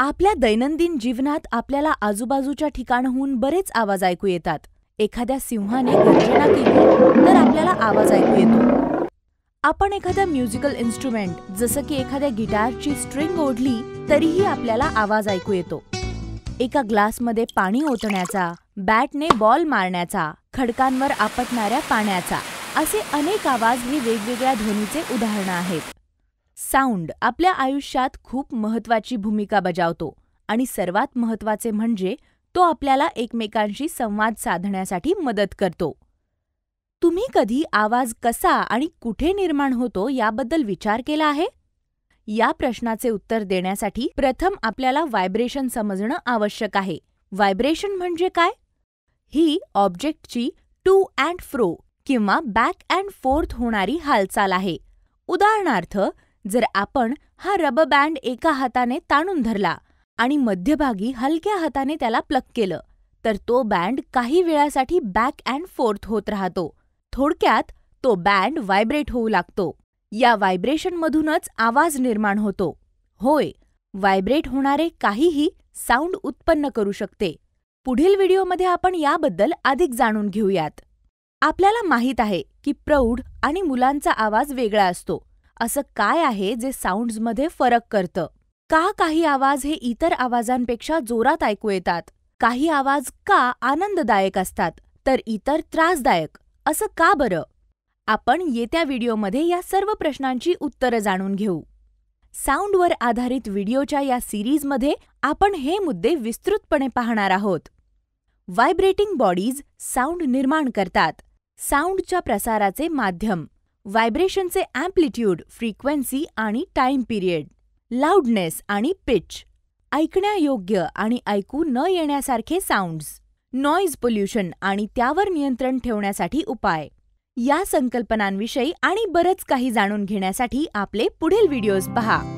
आपल्या दैनंदिन जीवनात आपल्याला आजूबाजूच्या ठिकाणहून बरेच आवाज ऐकू येतात एखाद्या सिंहाने गर्जना केली तर आपल्याला आवाज ऐकू येतो आपण एखाद्या म्युझिकल इन्स्ट्रुमेंट जसं की एखाद्या गिटारची स्ट्रिंग ओढली तरीही आपल्याला आवाज ऐकू येतो एका ग्लासमध्ये पाणी ओतण्याचा बॅटने बॉल मारण्याचा खडकांवर आपटणाऱ्या पाण्याचा असे अनेक आवाज हे वेगवेगळ्या ध्वनीचे उदाहरणं आहेत साऊंड आपल्या आयुष्यात खूप महत्त्वाची भूमिका बजावतो आणि सर्वात महत्त्वाचे म्हणजे तो आपल्याला एकमेकांशी संवाद साधण्यासाठी मदत करतो तुम्ही कधी आवाज कसा आणि कुठे निर्माण होतो याबद्दल विचार केला आहे या प्रश्नाचे उत्तर देण्यासाठी प्रथम आपल्याला व्हायब्रेशन समजणं आवश्यक आहे व्हायब्रेशन म्हणजे काय ही ऑब्जेक्टची टू अँड फ्रो किंवा बॅक अँड फोर्थ होणारी हालचाल आहे उदाहरणार्थ जर आपण हा रबर बँड एका हाताने ताणून धरला आणि मध्यभागी हलक्या हाताने त्याला प्लग केलं तर तो बँड काही वेळासाठी बॅक अँड फोर्थ होत राहतो थोडक्यात तो बँड व्हायब्रेट होऊ लागतो या व्हायब्रेशनमधूनच आवाज निर्माण होतो होय व्हायब्रेट होणारे काहीही साऊंड उत्पन्न करू शकते पुढील व्हिडिओमध्ये आपण याबद्दल अधिक जाणून घेऊयात आपल्याला माहीत आहे की प्रौढ आणि मुलांचा आवाज वेगळा असतो असं काय आहे जे साऊंड्समध्ये फरक करतं का काही आवाज हे इतर आवाजांपेक्षा जोरात ऐकू येतात काही आवाज का आनंददायक असतात तर इतर त्रासदायक असं का बरं आपण येत्या व्हिडिओमध्ये या सर्व प्रश्नांची उत्तरं जाणून घेऊ साऊंडवर आधारित व्हिडिओच्या या सिरीजमध्ये आपण हे मुद्दे विस्तृतपणे पाहणार आहोत व्हायब्रेटिंग बॉडीज साऊंड निर्माण करतात साऊंडच्या प्रसाराचे माध्यम व्हायब्रेशनचे अँप्लिट्यूड फ्रिक्वेन्सी आणि टाइम पिरियड लाउडनेस आणि पिच ऐकण्यायोग्य आणि ऐकू न येण्यासारखे साऊंड्स नॉईज पोल्युशन आणि त्यावर नियंत्रण ठेवण्यासाठी उपाय या संकल्पनांविषयी आणि बरंच काही जाणून घेण्यासाठी आपले पुढील व्हिडिओज पहा